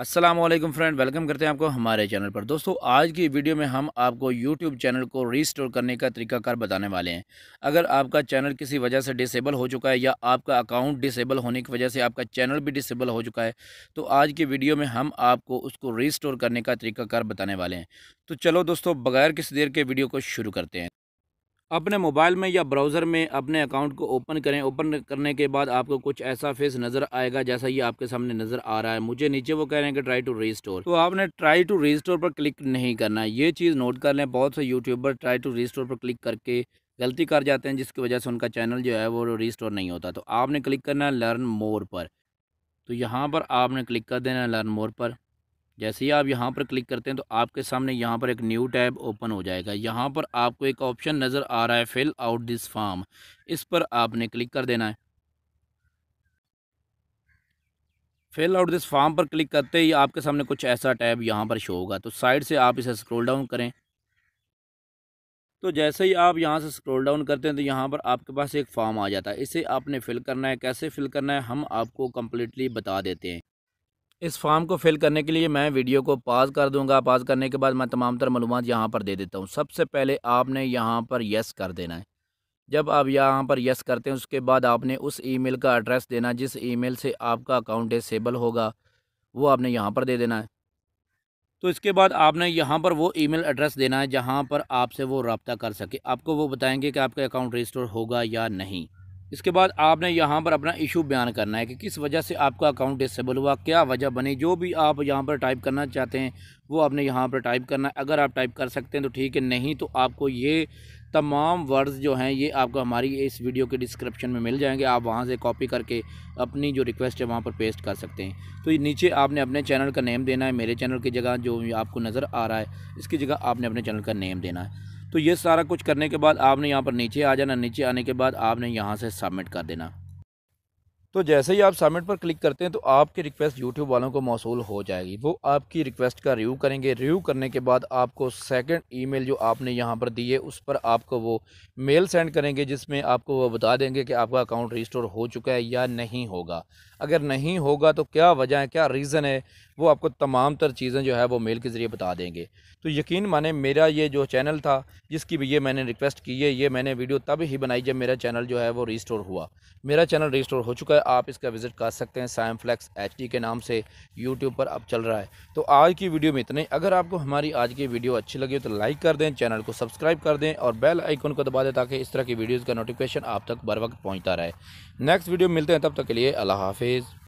Aslam friend welcome करते हैं आपको हमारे चैनल पर दोस्तों आज की वीडियो में हम आपको यूट्यूब चैनल को रीस्टोर करने का तरीकाकार बताने वाले हैं अगर आपका चैनल किसी वजह से डिसेबल हो चुका है या आपका अकाउंट डिसेबल होने की वजह से आपका चैनल भी डिसेबल हो चुका है तो आज की वीडियो में हम आपको उसको रीस्टोर करने का तरीकाकार बताने वाले हैं तो चलो दोस्तों बगैर किसी देर के वीडियो को शुरू करते हैं अपने मोबाइल में या ब्राउज़र में अपने अकाउंट को ओपन करें ओपन करने के बाद आपको कुछ ऐसा फेस नज़र आएगा जैसा ये आपके सामने नज़र आ रहा है मुझे नीचे वो कह रहे हैं कि ट्राई टू रीस्टोर तो आपने ट्राई टू रीस्टोर पर क्लिक नहीं करना है ये चीज़ नोट कर लें बहुत से यूट्यूबर ट्राई टू रीस्टोर पर क्लिक करके गलती कर जाते हैं जिसकी वजह से उनका चैनल जो है वो रीस्टोर नहीं होता तो आपने क्लिक करना है लर्न मोर पर तो यहाँ पर आपने क्लिक कर देना है लर्न मोर पर जैसे ही आप यहाँ पर क्लिक करते हैं तो आपके सामने यहाँ पर एक न्यू टैब ओपन हो जाएगा यहाँ पर आपको एक ऑप्शन नज़र आ रहा है फिल आउट दिस फॉर्म इस पर आपने क्लिक कर देना है फिल आउट दिस फॉर्म पर क्लिक करते ही आपके सामने कुछ ऐसा टैब यहाँ पर शो होगा तो साइड से आप इसे स्क्रोल डाउन करें तो जैसे ही आप यहाँ से स्क्रॉल डाउन करते हैं तो यहाँ पर आपके पास एक फॉर्म आ जाता है इसे आपने फ़िल करना है कैसे फ़िल करना है हम आपको कम्प्लीटली बता देते हैं इस फॉर्म को फिल करने के लिए मैं वीडियो को पाज कर दूंगा पाज करने के बाद मैं तमाम तर मलूम यहाँ पर दे देता हूँ सबसे पहले आपने यहाँ पर यस कर देना है जब आप यहाँ पर यस करते हैं उसके बाद आपने उस ईमेल का एड्रेस देना जिस ईमेल से आपका अकाउंट डिसेबल होगा वो आपने यहाँ पर दे देना है तो इसके बाद आपने यहाँ पर वो ईमेल एड्रेस देना है जहाँ पर आपसे वो रबता कर सके आपको वो बताएंगे कि आपका अकाउंट रजिस्टर होगा या नहीं इसके बाद आपने यहाँ पर अपना इशू बयान करना है कि किस वजह से आपका अकाउंट डिसेबल हुआ क्या वजह बनी जो भी आप यहाँ पर टाइप करना चाहते हैं वो आपने यहाँ पर टाइप करना है अगर आप टाइप कर सकते हैं तो ठीक है नहीं तो आपको ये तमाम वर्ड्स जो हैं ये आपको हमारी इस वीडियो के डिस्क्रिप्शन में मिल जाएंगे आप वहाँ से कॉपी करके अपनी जो रिक्वेस्ट है वहाँ पर पेस्ट कर सकते हैं तो ये नीचे आपने अपने चैनल का नेम देना है मेरे चैनल की जगह जो आपको नज़र आ रहा है इसकी जगह आपने अपने चैनल का नेम देना है तो ये सारा कुछ करने के बाद आपने यहाँ पर नीचे आ जाना नीचे आने के बाद आपने यहाँ से सबमिट कर देना तो जैसे ही आप सबमिट पर क्लिक करते हैं तो आपकी रिक्वेस्ट यूट्यूब वालों को मौसू हो जाएगी वो आपकी रिक्वेस्ट का रिव्यू करेंगे रिव्यू करने के बाद आपको सेकंड ईमेल जो आपने यहाँ पर दी है उस पर आपको वो मेल सेंड करेंगे जिसमें आपको वो बता देंगे कि आपका अकाउंट रिस्टोर हो चुका है या नहीं होगा अगर नहीं होगा तो क्या वजह है क्या रीज़न है वो आपको तमाम तर चीज़ें जो है वो मेल के ज़रिए बता देंगे तो यकीन माने मेरा ये जो चैनल था जिसकी भी ये मैंने रिक्वेस्ट की है ये मैंने वीडियो तब ही बनाई जब मेरा चैनल जो है वो रिस्टोर हुआ मेरा चैनल रिस्टोर हो चुका है आप इसका विज़िट कर सकते हैं साइम फ्लैक्स एच के नाम से यूट्यूब पर अब चल रहा है तो आज की वीडियो में इतने अगर आपको हमारी आज की वीडियो अच्छी लगी तो लाइक कर दें चैनल को सब्सक्राइब कर दें और बेल आइकन को दबा दें ताकि इस तरह की वीडियोज़ का नोटिफिकेशन आप तक बर वक्त पहुँचता रहे नेक्स्ट वीडियो मिलते हैं तब तक के लिए अल्लाह हाफिज़